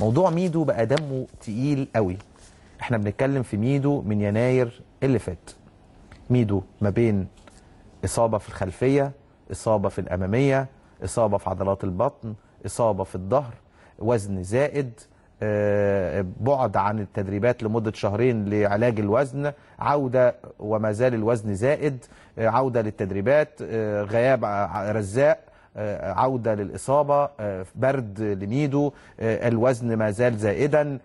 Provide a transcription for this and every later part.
موضوع ميدو بقى دمه تقيل قوي احنا بنتكلم في ميدو من يناير اللي فات ميدو ما بين اصابه في الخلفيه اصابه في الاماميه اصابه في عضلات البطن اصابه في الظهر وزن زائد آه، بعد عن التدريبات لمدة شهرين لعلاج الوزن عودة وما زال الوزن زائد آه، عودة للتدريبات آه، غياب رزاق آه، عودة للإصابة آه، برد لميدو آه، الوزن ما زال زائدا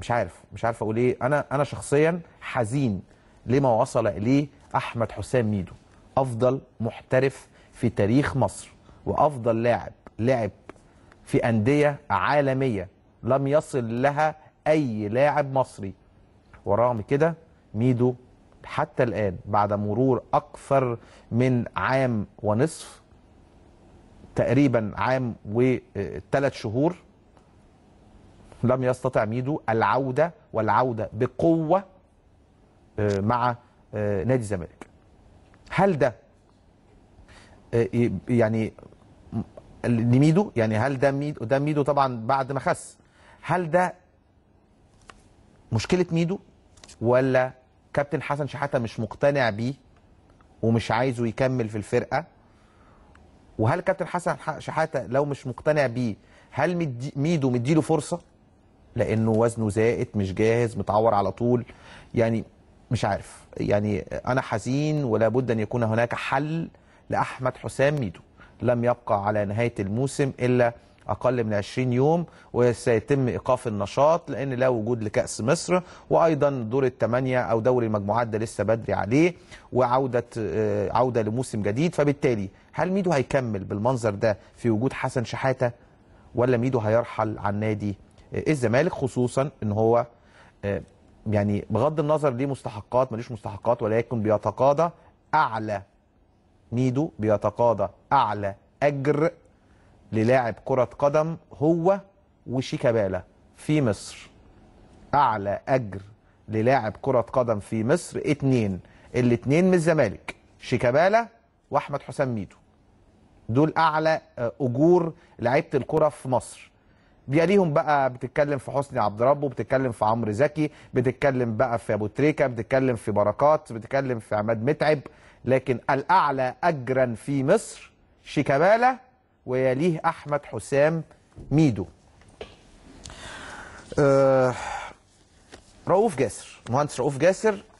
مش عارف مش عارف أقول إيه أنا أنا شخصيا حزين لما وصل إليه أحمد حسام ميدو أفضل محترف في تاريخ مصر وأفضل لاعب لعب في أندية عالمية لم يصل لها أي لاعب مصري ورغم كده ميدو حتى الآن بعد مرور أكثر من عام ونصف تقريبا عام وثلاث شهور لم يستطع ميدو العودة والعودة بقوة آه، مع آه، نادي الزمالك هل ده آه، يعني لميدو يعني هل ده ميدو ده ميدو طبعا بعد ما خس هل ده مشكلة ميدو ولا كابتن حسن شحاتة مش مقتنع بيه ومش عايزه يكمل في الفرقة وهل كابتن حسن شحاته لو مش مقتنع بيه هل مدي ميدو مديله فرصه لانه وزنه زائد مش جاهز متعور على طول يعني مش عارف يعني انا حزين ولا بد ان يكون هناك حل لاحمد حسام ميدو لم يبقى على نهايه الموسم الا اقل من 20 يوم وسيتم ايقاف النشاط لان لا وجود لكاس مصر وايضا دور الثمانيه او دوري المجموعات ده لسه بدري عليه وعوده آه، عوده لموسم جديد فبالتالي هل ميدو هيكمل بالمنظر ده في وجود حسن شحاته ولا ميدو هيرحل عن نادي آه، الزمالك خصوصا ان هو آه، يعني بغض النظر ليه مستحقات ماليش مستحقات ولكن بيتقاضى اعلى ميدو بيتقاضى اعلى اجر للاعب كرة قدم هو وشيكابالا في مصر أعلى أجر للاعب كرة قدم في مصر اتنين الاتنين من الزمالك شيكابالا وأحمد حسام ميدو دول أعلى آه، أجور لعيبة الكرة في مصر بيليهم بقى بتتكلم في حسني عبد ربه بتتكلم في عمرو زكي بتتكلم بقى في ابو تريكه بتتكلم في بركات بتتكلم في عماد متعب لكن الاعلى اجرا في مصر شيكابالا ويليه أحمد حسام ميدو آه رؤوف جاسر مهندس رؤوف جاسر